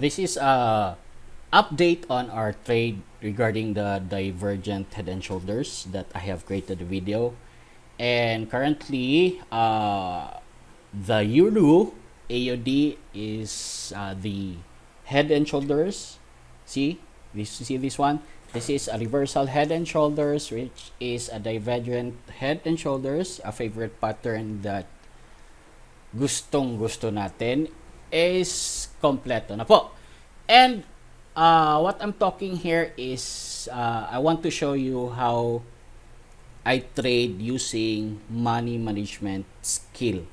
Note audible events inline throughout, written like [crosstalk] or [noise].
This is a uh, update on our trade regarding the divergent head and shoulders that I have created a video. And currently, uh, the Yulu AUD is uh, the head and shoulders. See this? See this one? This is a reversal head and shoulders, which is a divergent head and shoulders, a favorite pattern that gustong gusto natin is kompleto na po. And uh, what I'm talking here is uh, I want to show you how I trade using money management skill.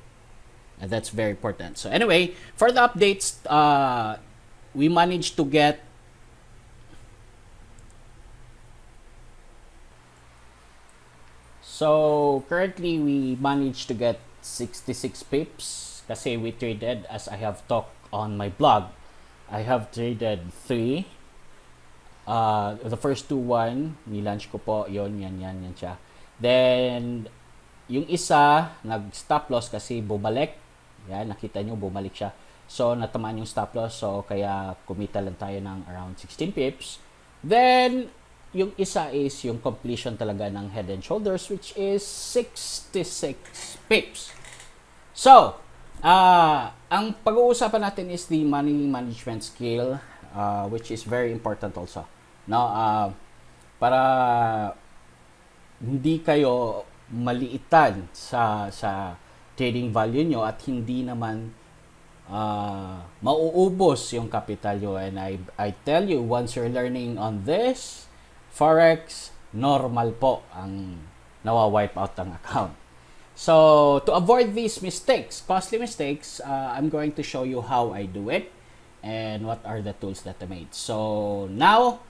And that's very important. So anyway, for the updates, uh, we managed to get So currently we managed to get 66 pips Kasi we traded, as I have talked on my blog, I have traded three. Uh, the first two one, nilunch ko po, yon yan, yan, yan siya. Then, yung isa, nag-stop loss kasi bumalik. Yan, nakita nyo, bumalik siya. So, natamaan yung stop loss. So, kaya kumita lang tayo ng around 16 pips. Then, yung isa is yung completion talaga ng head and shoulders, which is 66 pips. So, Ah, uh, ang pag-uusapan natin is the money management skill uh, which is very important also. No, uh, para hindi kayo maliitan sa sa trading value nyo at hindi naman uh, mauubos yung capital nyo. And I, I tell you, once you're learning on this, Forex, normal po ang nawa-wipe out ang account. So to avoid these mistakes, costly mistakes, uh, I'm going to show you how I do it and what are the tools that I made. So now,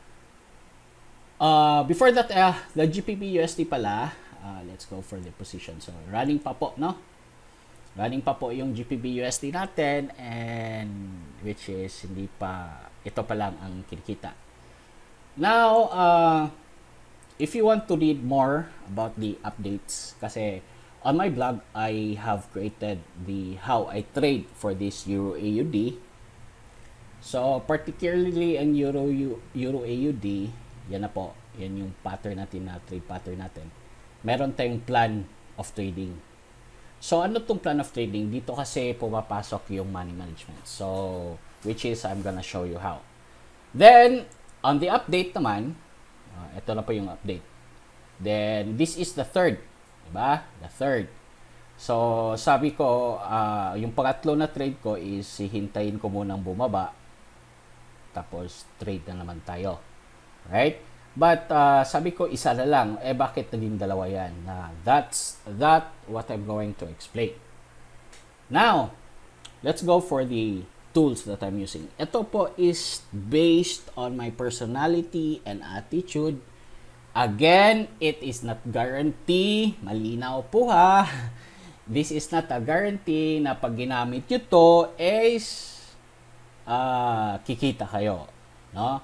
uh, before that, uh, the GPP USD pala, uh, let's go for the position. So running pa po, no? Running pa po yung GPP USD natin and which is hindi pa, ito pa lang ang kinikita. Now, uh, if you want to read more about the updates, kasi On my blog, I have created the how I trade for this Euro AUD. So, particularly ang Euro, Euro AUD, yan na po, yan yung pattern natin na trade pattern natin. Meron tayong plan of trading. So, ano tong plan of trading? Dito kasi pumapasok yung money management. So, which is I'm gonna show you how. Then, on the update naman, uh, ito na po yung update. Then, this is the third Diba? The third. So, sabi ko, uh, yung pangatlo na trade ko is hihintayin ko munang bumaba. Tapos, trade na naman tayo. Right? But, uh, sabi ko, isa na lang. Eh, bakit naging dalawa yan? Na uh, that's that what I'm going to explain. Now, let's go for the tools that I'm using. Ito po is based on my personality and attitude Again, it is not guarantee. Malinaw po ha. [laughs] This is not a guarantee na pag ginamit nyo to is uh, kikita kayo. No?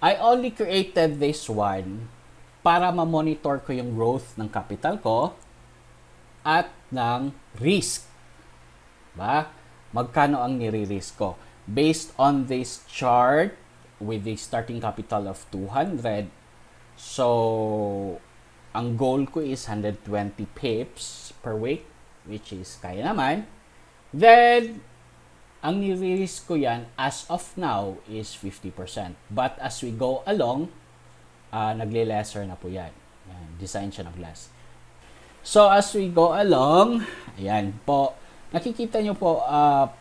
I only created this one para ma-monitor ko yung growth ng capital ko at ng risk. Ba? Magkano ang nire ko? Based on this chart with a starting capital of 200 So, ang goal ko is 120 pips per week, which is kaya naman. Then, ang nire-risk ko yan as of now is 50%. But as we go along, uh, nagle-lesser na po yan. yan. design siya ng glass. So as we go along, ayan po, nakikita nyo po uh, ah,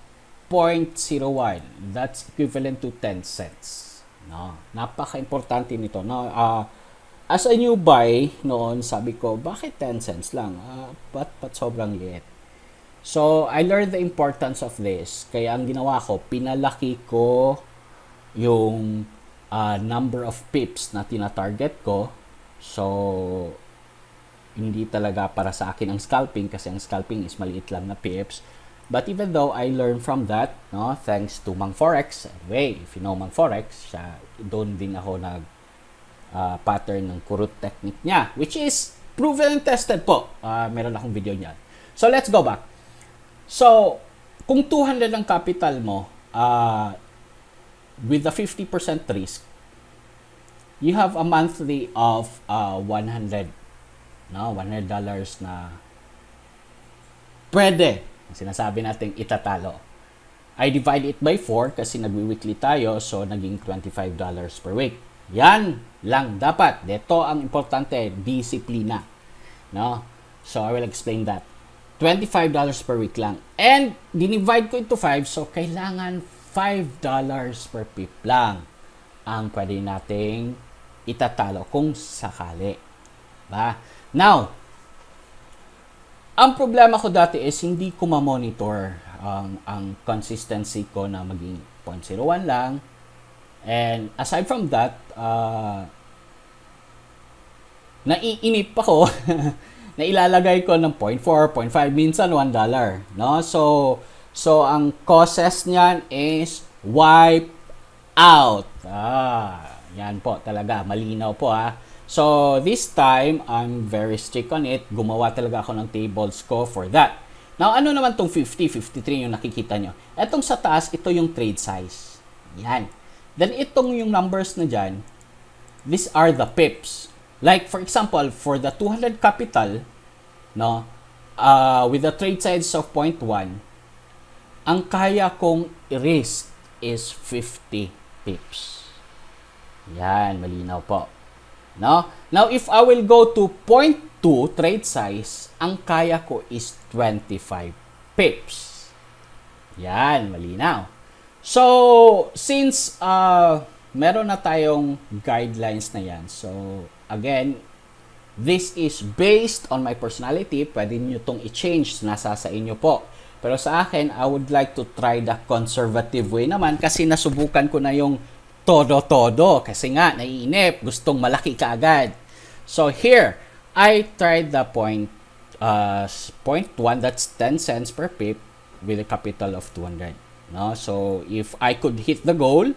0.01. That's equivalent to 10 cents. No, napaka-importante nito. No, uh, as a new buy noon, sabi ko, bakit 10 cents lang? Uh, ah, but, but sobrang liit? So, I learned the importance of this. Kaya ang ginawa ko, pinalaki ko yung uh, number of pips na tinatarget ko. So, hindi talaga para sa akin ang scalping kasi ang scalping is maliit lang na pips. But even though I learned from that, no, thanks to Mang Forex, anyway, if you know Mang Forex, siya, doon din ako nag uh, pattern ng kurut technique niya, which is proven and tested po. Uh, meron akong video niyan. So, let's go back. So, kung 200 ang capital mo, uh, with the 50% risk, you have a monthly of uh, 100 no 100 na pwede sinasabi nating itatalo I divide it by 4 kasi nagwi-weekly tayo so naging 25 per week yan lang dapat. Ito ang importante, disiplina. No? So, I will explain that. $25 per week lang. And, dinivide ko into 5, so kailangan $5 per pip lang ang pwede nating itatalo kung sakali. Ba? Diba? Now, ang problema ko dati is hindi ko ma-monitor ang, ang consistency ko na maging 0.01 lang. And aside from that, uh, naiinip ako [laughs] na ilalagay ko ng 0.4, 0.5, minsan 1 dollar. No? So, so ang causes niyan is wipe out. Ah, yan po talaga, malinaw po ha. Ah. So, this time, I'm very strict on it. Gumawa talaga ako ng tables ko for that. Now, ano naman tong 50, 53 yung nakikita nyo? Etong sa taas, ito yung trade size. Yan. Then itong yung numbers na dyan, these are the pips. Like for example, for the 200 capital, no, uh, with the trade size of 0.1, ang kaya kong risk is 50 pips. Yan, malinaw po. No? Now, if I will go to 0.2 trade size, ang kaya ko is 25 pips. Yan, malinaw. So, since uh, meron na tayong guidelines na yan, so again, this is based on my personality, pwede nyo itong i-change, nasa sa inyo po. Pero sa akin, I would like to try the conservative way naman kasi nasubukan ko na yung todo-todo kasi nga naiinip, gustong malaki kaagad. So here, I tried the point uh, point 1 that's 10 cents per pip with a capital of 200. No? So, if I could hit the goal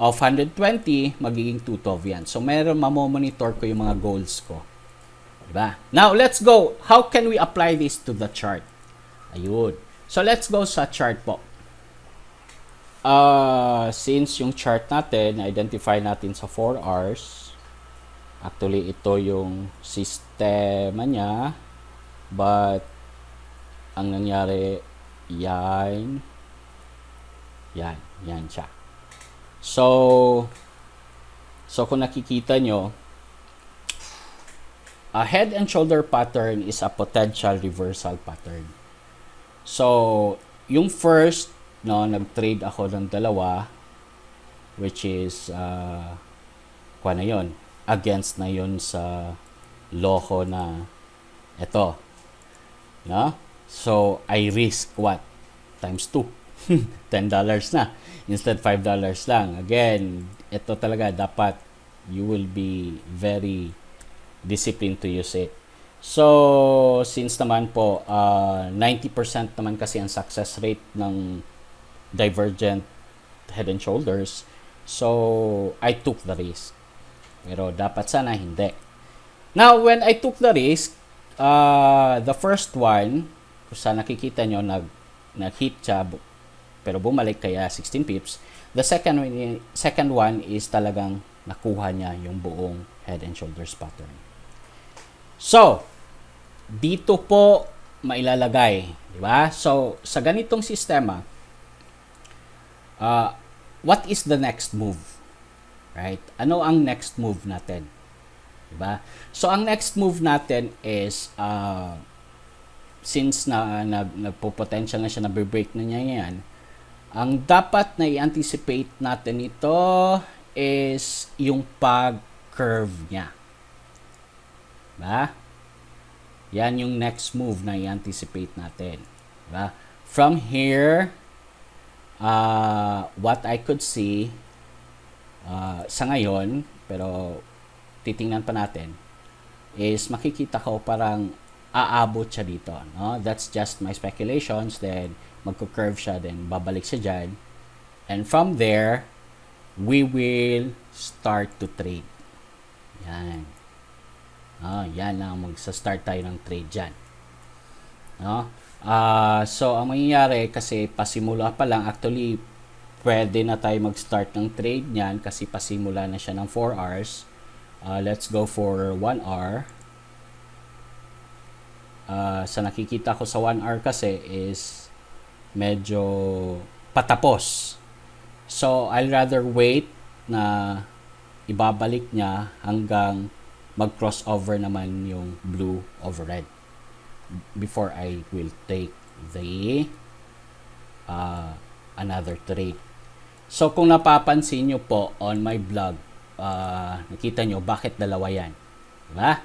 of 120, magiging 212 yan. So, meron mamomonitor ko yung mga goals ko. Diba? Now, let's go. How can we apply this to the chart? Ayun. So, let's go sa chart po. Uh, since yung chart natin, identify natin sa 4 hours. Actually, ito yung sistema niya. But, ang nangyari, yan yan, yan siya. So, so kung nakikita nyo, a head and shoulder pattern is a potential reversal pattern. So, yung first, no, nag-trade ako ng dalawa, which is, uh, ah, kwa na yon against na yon sa law na eto. No? So, I risk what? Times 2. $10 [laughs] na instead $5 lang. Again, ito talaga dapat you will be very disciplined to use it. So, since naman po, uh, ah, 90% naman kasi ang success rate ng divergent head and shoulders. So, I took the risk. Pero dapat sana hindi. Now, when I took the risk, uh, the first one, kung saan nakikita nyo, nag, nag-hit siya, pero bumalik kaya 16 pips. The second, second one is talagang nakuha niya yung buong head and shoulders pattern. So, dito po mailalagay, di ba? So, sa ganitong sistema, uh, what is the next move? Right? Ano ang next move natin? Di ba? So, ang next move natin is uh, since na, na nagpo-potential na siya na break na niya yan, ang dapat na i-anticipate natin ito is yung pag-curve niya. Ba? Diba? Yan yung next move na i-anticipate natin. Ba? Diba? From here, uh, what I could see uh, sa ngayon, pero titingnan pa natin, is makikita ko parang aabot siya dito. No? That's just my speculations. Then, magko-curve siya. Then, babalik siya dyan. And from there, we will start to trade. Yan. Ah, yan lang magsa-start tayo ng trade diyan. No? uh, so ang mangyayari kasi pasimula pa lang actually pwede na tayo mag-start ng trade niyan kasi pasimula na siya ng 4 hours. Uh, let's go for 1 hour uh, sa nakikita ko sa 1 hour kasi is medyo patapos. So, I'll rather wait na ibabalik niya hanggang mag-crossover naman yung blue over red before I will take the uh, another trade. So, kung napapansin nyo po on my blog, uh, ah, nakita nyo bakit dalawa yan. Diba?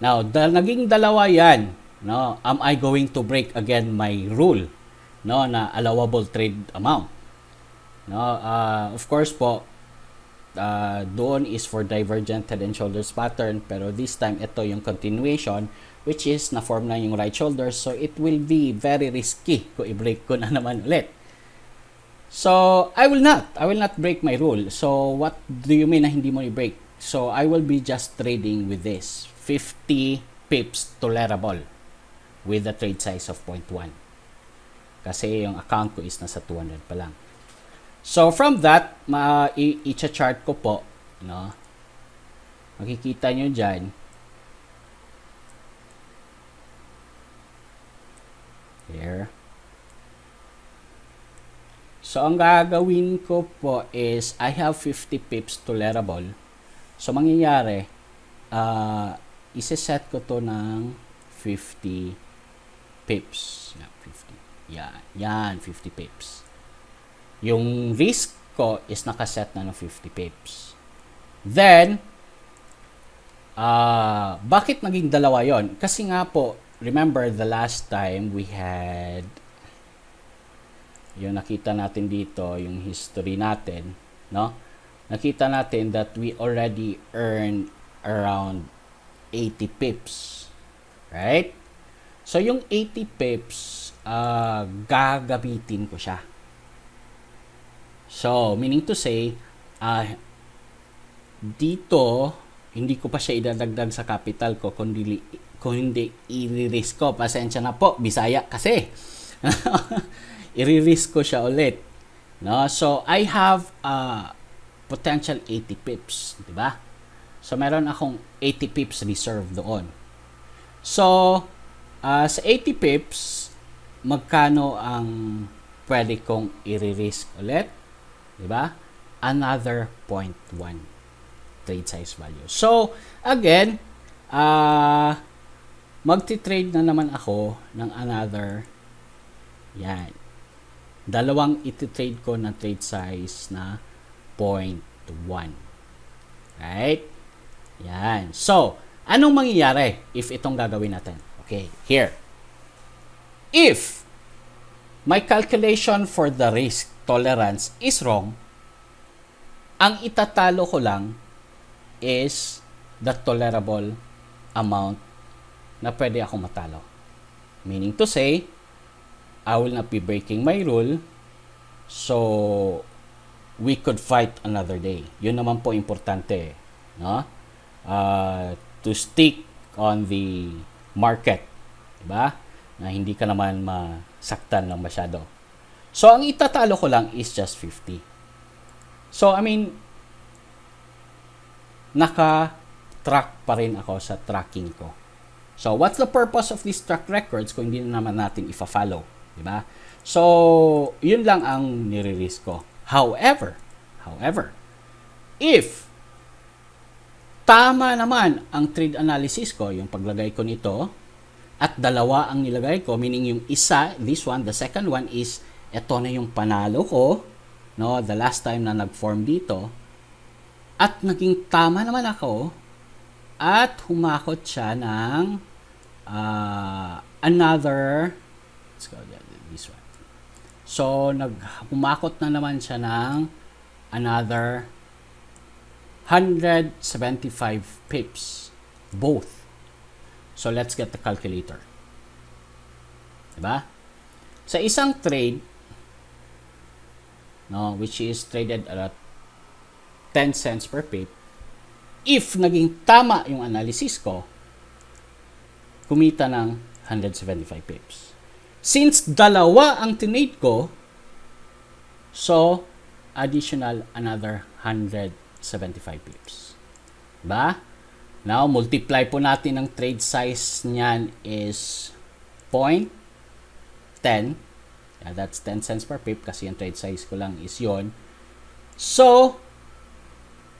Now, dahil naging dalawa yan, no, am I going to break again my rule no, na allowable trade amount? No, uh, of course po, uh, doon is for divergent head and shoulders pattern pero this time ito yung continuation which is na-form na yung right shoulders so it will be very risky ko i-break ko na naman ulit. So, I will not. I will not break my rule. So, what do you mean na hindi mo i-break? So, I will be just trading with this 50 pips tolerable with a trade size of 0.1. Kasi yung account ko is nasa 200 pa lang. So from that, ma i-chart ko po, no? Makikita nyo diyan. Here. So ang gagawin ko po is I have 50 pips tolerable. So mangyayari, uh, iseset ko to ng 50 pips. Yan, 50. Yan, yan, 50 pips. Yung risk ko is nakaset na ng 50 pips. Then, uh, bakit naging dalawa yon? Kasi nga po, remember the last time we had yung nakita natin dito, yung history natin, no? Nakita natin that we already earned around 80 pips. Right? So, yung 80 pips, uh, gagamitin ko siya. So, meaning to say, uh, dito, hindi ko pa siya idadagdag sa capital ko, kundi, hindi i-risk ko. Pasensya na po, bisaya kasi. [laughs] i-risk ko siya ulit. No? So, I have uh, potential 80 pips, di ba? So, meron akong 80 pips reserve doon. So, uh, sa 80 pips, magkano ang pwede kong i-risk ulit? Di ba? Another 0.1 trade size value. So, again, uh, magti-trade na naman ako ng another yan. Dalawang iti-trade ko na trade size na 0.1. Right? Yan. So, anong mangyayari if itong gagawin natin? Okay, here. If my calculation for the risk tolerance is wrong, ang itatalo ko lang is the tolerable amount na pwede ako matalo. Meaning to say, I will not be breaking my rule. So, we could fight another day. Yun naman po importante. No? uh, to stick on the market, 'di ba? Na hindi ka naman masaktan ng masyado. So ang itatalo ko lang is just 50. So I mean naka-track pa rin ako sa tracking ko. So what's the purpose of these track records kung hindi naman natin ifa-follow, 'di ba? So, 'yun lang ang nire-risk ko. However, however, if Tama naman ang trade analysis ko, yung paglagay ko nito, at dalawa ang nilagay ko, meaning yung isa, this one, the second one is, eto na yung panalo ko, no, the last time na nag-form dito, at naging tama naman ako, at humakot siya ng uh, another, let's go, this one. So, nag, humakot na naman siya ng another 175 pips both. So let's get the calculator. Diba? Sa isang trade, no, which is traded at 10 cents per pip, if naging tama yung analysis ko, kumita ng 175 pips. Since dalawa ang tinade ko, so additional another 100 75 pips. Ba? Diba? Now, multiply po natin ang trade size niyan is 0.10. Yeah, that's 10 cents per pip kasi yung trade size ko lang is yon. So,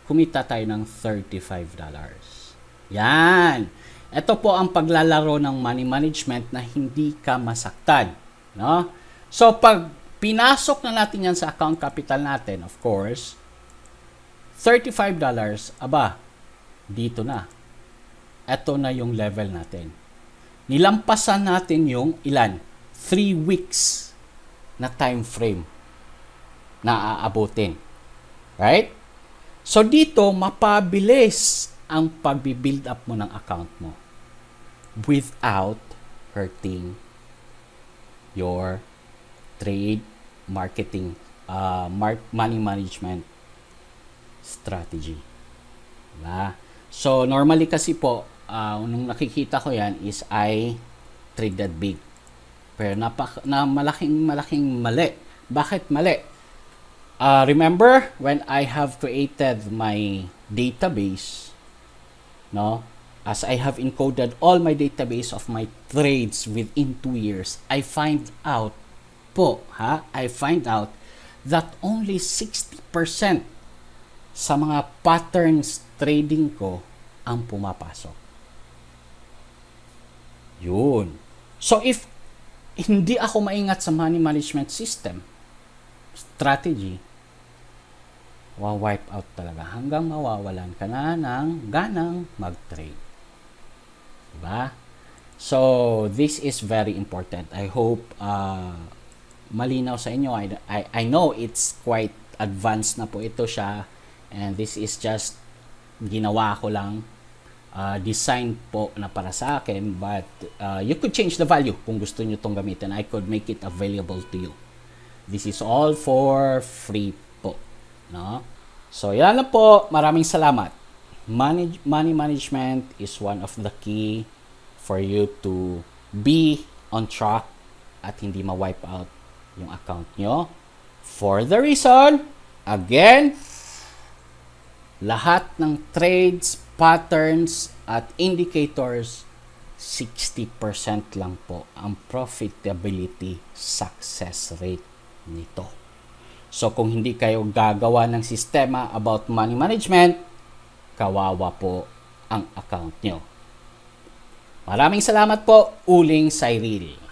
kumita tayo ng $35. Yan! Ito po ang paglalaro ng money management na hindi ka masaktan. No? So, pag pinasok na natin yan sa account capital natin, of course, $35, aba, dito na. Ito na yung level natin. Nilampasan natin yung ilan? 3 weeks na time frame na aabutin. Right? So dito, mapabilis ang pagbi-build up mo ng account mo without hurting your trade marketing uh, mark money management strategy. Diba? So, normally kasi po, uh, nung nakikita ko yan is I trade that big. Pero napak na malaking malaking mali. Bakit mali? Uh, remember when I have created my database, no? As I have encoded all my database of my trades within 2 years, I find out po, ha? I find out that only 60% sa mga patterns trading ko ang pumapasok. Yun. So if hindi ako maingat sa money management system, strategy, wa-wipe out talaga hanggang mawawalan ka na ng ganang mag-trade. Diba? So, this is very important. I hope uh, malinaw sa inyo. I, I, I know it's quite advanced na po ito siya and this is just ginawa ko lang uh, design po na para sa akin but uh, you could change the value kung gusto nyo itong gamitin I could make it available to you this is all for free po no so yan na po maraming salamat Manage, money management is one of the key for you to be on track at hindi ma-wipe out yung account nyo for the reason again lahat ng trades, patterns, at indicators, 60% lang po ang profitability success rate nito. So kung hindi kayo gagawa ng sistema about money management, kawawa po ang account nyo. Maraming salamat po, Uling Cyril.